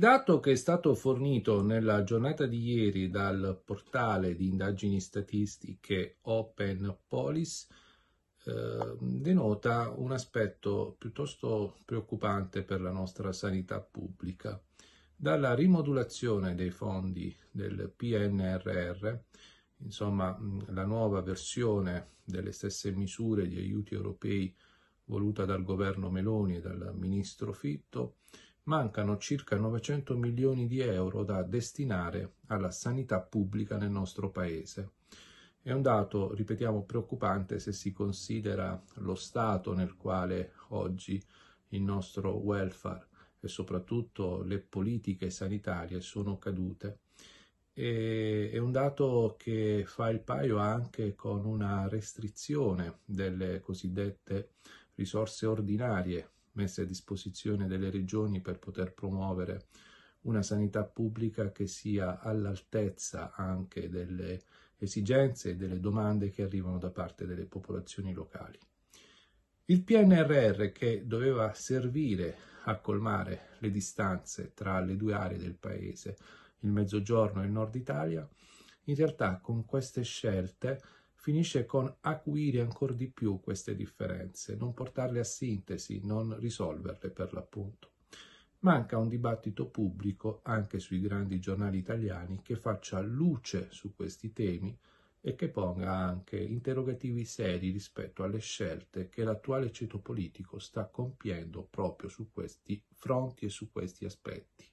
Il dato che è stato fornito nella giornata di ieri dal portale di indagini statistiche Open Police eh, denota un aspetto piuttosto preoccupante per la nostra sanità pubblica. Dalla rimodulazione dei fondi del PNRR, insomma la nuova versione delle stesse misure di aiuti europei voluta dal governo Meloni e dal ministro Fitto, mancano circa 900 milioni di euro da destinare alla sanità pubblica nel nostro Paese. È un dato, ripetiamo, preoccupante se si considera lo stato nel quale oggi il nostro welfare e soprattutto le politiche sanitarie sono cadute. E è un dato che fa il paio anche con una restrizione delle cosiddette risorse ordinarie messe a disposizione delle regioni per poter promuovere una sanità pubblica che sia all'altezza anche delle esigenze e delle domande che arrivano da parte delle popolazioni locali. Il PNRR che doveva servire a colmare le distanze tra le due aree del paese, il mezzogiorno e il nord Italia, in realtà con queste scelte finisce con acuire ancora di più queste differenze, non portarle a sintesi, non risolverle per l'appunto. Manca un dibattito pubblico anche sui grandi giornali italiani che faccia luce su questi temi e che ponga anche interrogativi seri rispetto alle scelte che l'attuale ceto politico sta compiendo proprio su questi fronti e su questi aspetti.